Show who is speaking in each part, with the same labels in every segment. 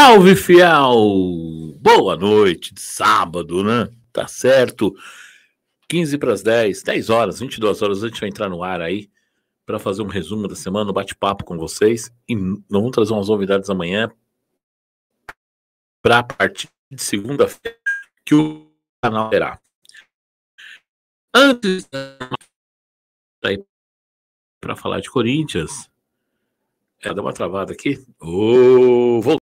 Speaker 1: Salve, fiel! Boa noite, de sábado, né? Tá certo. 15 para as 10, 10 horas, 22 horas, a gente vai entrar no ar aí para fazer um resumo da semana, um bate-papo com vocês e vamos trazer umas novidades amanhã para a partir de segunda-feira que o canal terá. Antes para falar de Corinthians, é, dá uma travada aqui. Oh, vou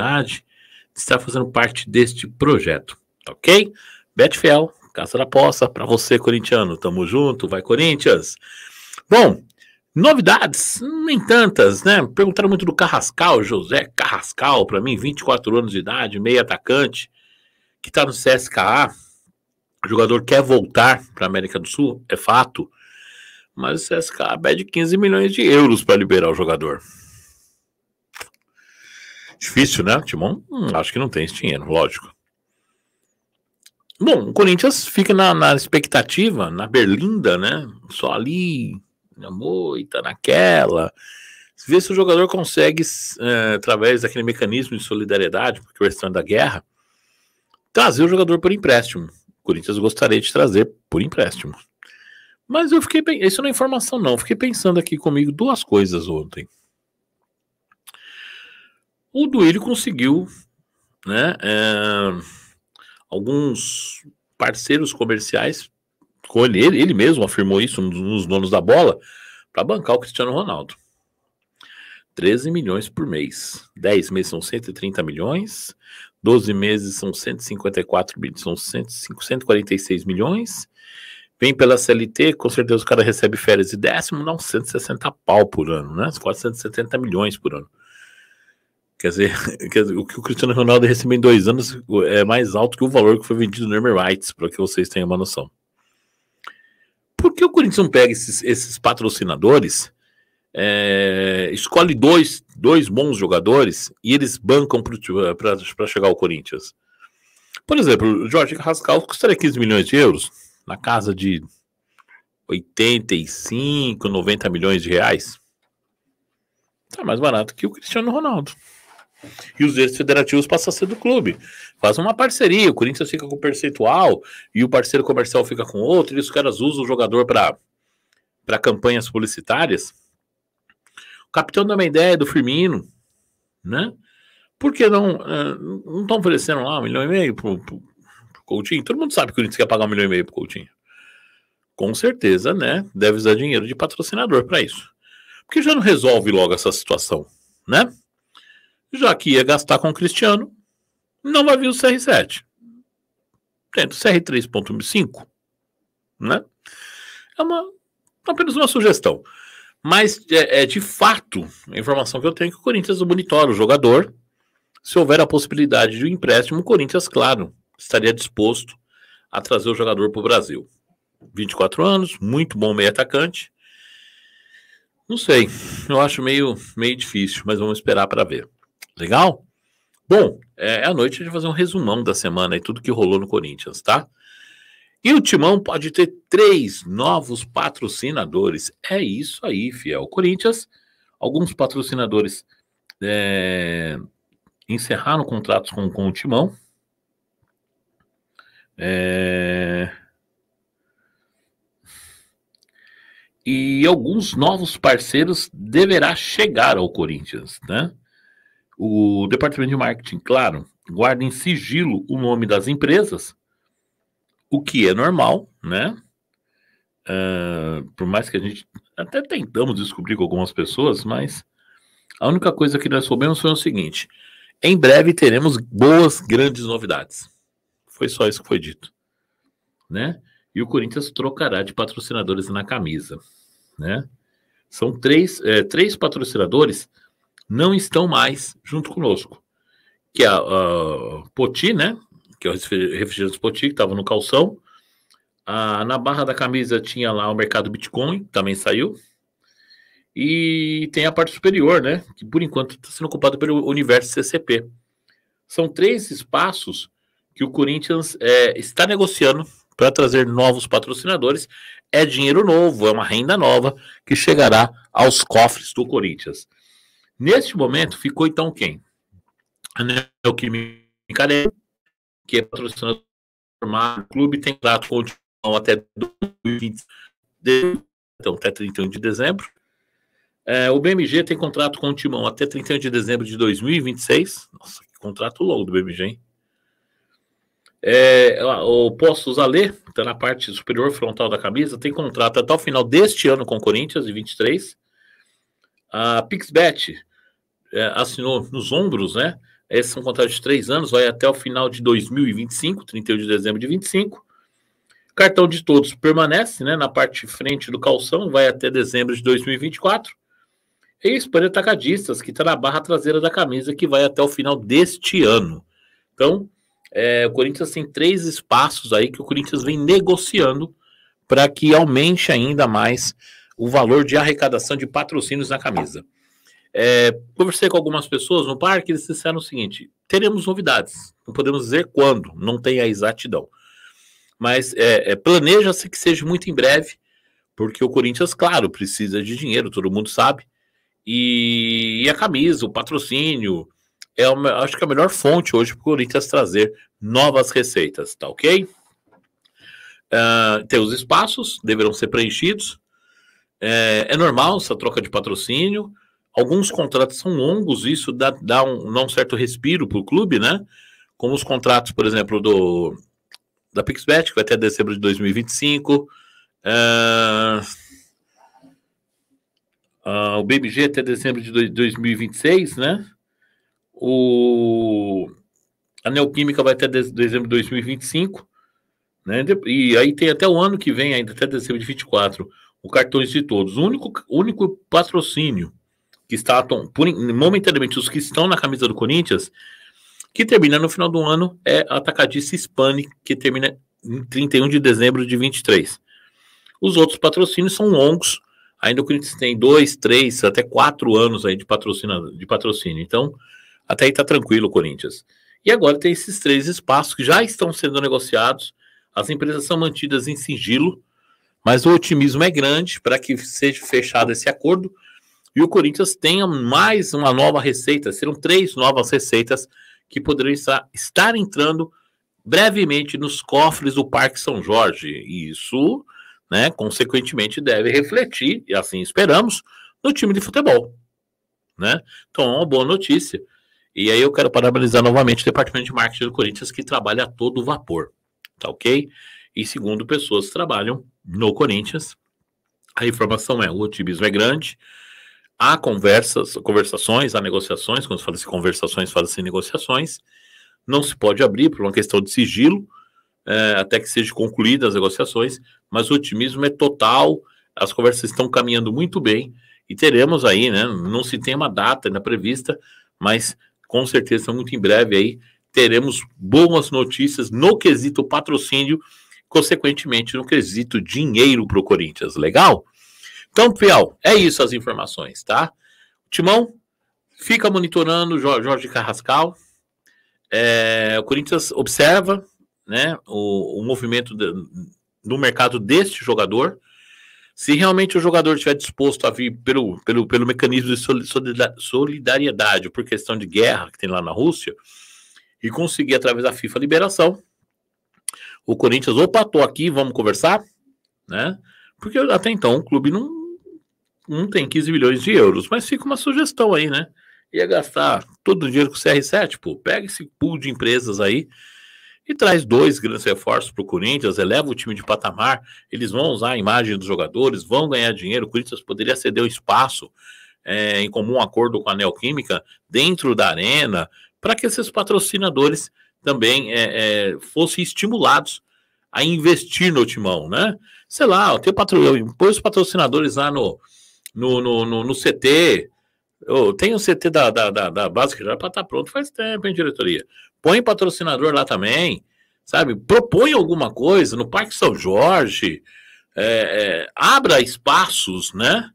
Speaker 1: oportunidade de estar fazendo parte deste projeto, ok? Betfiel, Caça da Poça, para você, corintiano. Tamo junto, vai Corinthians! Bom, novidades, nem tantas, né? Perguntaram muito do Carrascal, José Carrascal, para mim, 24 anos de idade, meio atacante, que está no CSKA. O jogador quer voltar para América do Sul, é fato, mas o CSKA pede 15 milhões de euros para liberar o jogador. Difícil, né? Timão, hum, acho que não tem esse dinheiro, lógico. Bom, o Corinthians fica na, na expectativa, na berlinda, né? Só ali, na moita, naquela. Ver se o jogador consegue, é, através daquele mecanismo de solidariedade, porque o restante da guerra, trazer o jogador por empréstimo. O Corinthians gostaria de trazer por empréstimo. Mas eu fiquei. Isso não é informação, não. Eu fiquei pensando aqui comigo duas coisas ontem o Duílio conseguiu né, é, alguns parceiros comerciais com ele, ele, ele mesmo afirmou isso nos donos da bola, para bancar o Cristiano Ronaldo. 13 milhões por mês. 10 meses são 130 milhões, 12 meses são 154 milhões, são 146 milhões. Vem pela CLT, com certeza o cara recebe férias e décimo, não, 160 pau por ano, né? Quase 170 milhões por ano. Quer dizer, quer dizer, o que o Cristiano Ronaldo recebeu em dois anos é mais alto que o valor que foi vendido no Nermer Rights, para que vocês tenham uma noção. Por que o Corinthians não pega esses, esses patrocinadores, é, escolhe dois, dois bons jogadores e eles bancam para chegar ao Corinthians? Por exemplo, o Jorge Rascal custaria 15 milhões de euros, na casa de 85, 90 milhões de reais. Está mais barato que o Cristiano Ronaldo. E os direitos federativos passam a ser do clube. Faz uma parceria, o Corinthians fica com o percentual e o parceiro comercial fica com outro, e os caras usam o jogador para campanhas publicitárias. O capitão da uma ideia do Firmino, né? Por que não é, não estão oferecendo lá um milhão e meio pro, pro, pro Coutinho? Todo mundo sabe que o Corinthians quer pagar um milhão e meio pro Coutinho. Com certeza, né? Deve usar dinheiro de patrocinador para isso. Porque já não resolve logo essa situação, né? já que ia gastar com o Cristiano, não vai vir o CR7. Tendo CR3.5, né? É uma, apenas uma sugestão. Mas é, é, de fato a informação que eu tenho é que o Corinthians é monitora o jogador. Se houver a possibilidade de um empréstimo, o Corinthians, claro, estaria disposto a trazer o jogador para o Brasil. 24 anos, muito bom meio atacante. Não sei, eu acho meio, meio difícil, mas vamos esperar para ver. Legal? Bom, é, é a noite de fazer um resumão da semana e tudo que rolou no Corinthians, tá? E o Timão pode ter três novos patrocinadores. É isso aí, fiel. Corinthians, alguns patrocinadores é, encerraram contratos com, com o Timão. É, e alguns novos parceiros deverá chegar ao Corinthians, né? o departamento de marketing, claro, guarda em sigilo o nome das empresas, o que é normal, né? Uh, por mais que a gente até tentamos descobrir com algumas pessoas, mas a única coisa que nós soubemos foi o seguinte: em breve teremos boas, grandes novidades. Foi só isso que foi dito, né? E o Corinthians trocará de patrocinadores na camisa, né? São três, é, três patrocinadores não estão mais junto conosco. Que a, a Poti, né? Que é o refrigerante Poti, que estava no calção. A, na barra da camisa tinha lá o mercado Bitcoin, que também saiu. E tem a parte superior, né? Que por enquanto está sendo ocupada pelo universo CCP. São três espaços que o Corinthians é, está negociando para trazer novos patrocinadores. É dinheiro novo, é uma renda nova que chegará aos cofres do Corinthians. Neste momento, ficou então quem? A Neoquímica que é patrocinador do clube, tem contrato continuo até 2020, então, até 31 de dezembro. É, o BMG tem contrato com o Timão até 31 de dezembro de 2026. Nossa, que contrato longo do BMG, hein? É, o Postos Alê, está na parte superior frontal da camisa, tem contrato até o final deste ano com o Corinthians, de 23. A Pixbet é, assinou nos ombros, né? Esses são contratos de três anos, vai até o final de 2025, 31 de dezembro de 25. Cartão de todos permanece, né? Na parte frente do calção, vai até dezembro de 2024. E espanha atacadistas, que está na barra traseira da camisa, que vai até o final deste ano. Então, é, o Corinthians tem três espaços aí que o Corinthians vem negociando para que aumente ainda mais o valor de arrecadação de patrocínios na camisa. É, conversei com algumas pessoas no parque, eles disseram o seguinte: teremos novidades, não podemos dizer quando, não tem a exatidão. Mas é, é, planeja-se que seja muito em breve, porque o Corinthians, claro, precisa de dinheiro, todo mundo sabe. E, e a camisa, o patrocínio, é uma, acho que é a melhor fonte hoje para o Corinthians trazer novas receitas, tá ok? Uh, tem os espaços, deverão ser preenchidos. é, é normal essa troca de patrocínio. Alguns contratos são longos, isso dá, dá, um, dá um certo respiro para o clube, né? Como os contratos, por exemplo, do da Pixbet, que vai até dezembro de 2025. Uh, uh, o BMG até dezembro de 2026, né? O, a Neoquímica vai até dezembro de 2025. Né? E aí tem até o ano que vem, ainda até dezembro de 24, o cartões de todos. O único, único patrocínio que estão momentaneamente os que estão na camisa do Corinthians, que termina no final do ano, é a Atacadice Spani que termina em 31 de dezembro de 23. Os outros patrocínios são longos, ainda o Corinthians tem dois, três, até quatro anos aí de patrocínio, de patrocínio. Então, até aí tá tranquilo o Corinthians. E agora tem esses três espaços que já estão sendo negociados, as empresas são mantidas em sigilo, mas o otimismo é grande para que seja fechado esse acordo e o Corinthians tenha mais uma nova receita. Serão três novas receitas que poderão estar, estar entrando brevemente nos cofres do Parque São Jorge. E isso, né, consequentemente, deve refletir, e assim esperamos, no time de futebol. Né? Então, é uma boa notícia. E aí eu quero parabenizar novamente o departamento de marketing do Corinthians, que trabalha a todo vapor. Tá ok? E segundo pessoas que trabalham no Corinthians, a informação é: o otimismo é grande há conversas, conversações, há negociações, quando se fala-se conversações, fala-se negociações, não se pode abrir por uma questão de sigilo, é, até que sejam concluídas as negociações, mas o otimismo é total, as conversas estão caminhando muito bem, e teremos aí, né, não se tem uma data ainda prevista, mas com certeza muito em breve aí teremos boas notícias no quesito patrocínio, consequentemente no quesito dinheiro para o Corinthians, legal? Então, Piau, é isso as informações, tá? Timão fica monitorando Jorge Carrascal. É, o Corinthians observa né, o, o movimento de, no mercado deste jogador. Se realmente o jogador estiver disposto a vir pelo, pelo, pelo mecanismo de solidariedade por questão de guerra que tem lá na Rússia e conseguir, através da FIFA, liberação, o Corinthians, opa, tô aqui, vamos conversar, né? Porque até então o clube não, um tem 15 milhões de euros, mas fica uma sugestão aí, né? Ia gastar todo o dinheiro com o CR7, pô, pega esse pool de empresas aí e traz dois grandes reforços para o Corinthians, eleva o time de patamar, eles vão usar a imagem dos jogadores, vão ganhar dinheiro, o Corinthians poderia ceder o espaço é, em comum acordo com a Neoquímica dentro da arena, para que esses patrocinadores também é, é, fossem estimulados a investir no timão, né? Sei lá, ter patro... põe os patrocinadores lá no, no, no, no, no CT. Oh, tem o CT da, da, da, da base que já está para estar pronto faz tempo, hein, diretoria? Põe patrocinador lá também, sabe? Propõe alguma coisa no Parque São Jorge, é, é, abra espaços, né?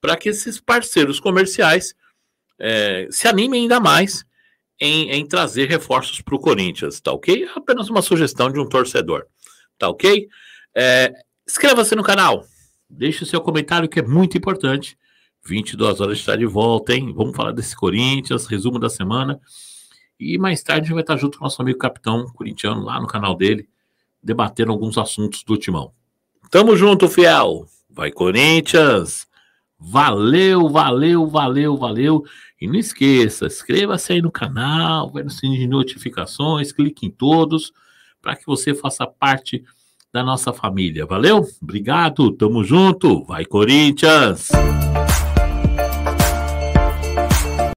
Speaker 1: Para que esses parceiros comerciais é, se animem ainda mais em, em trazer reforços para o Corinthians, tá ok? Apenas uma sugestão de um torcedor, tá ok? É, inscreva-se no canal Deixe o seu comentário que é muito importante. 22 horas está de volta, hein? Vamos falar desse Corinthians, resumo da semana. E mais tarde a gente vai estar junto com o nosso amigo capitão corintiano lá no canal dele, debatendo alguns assuntos do timão. Tamo junto, fiel! Vai Corinthians! Valeu, valeu, valeu, valeu! E não esqueça, inscreva-se aí no canal, vai no sininho de notificações, clique em todos, para que você faça parte da nossa família. Valeu? Obrigado, tamo junto. Vai, Corinthians!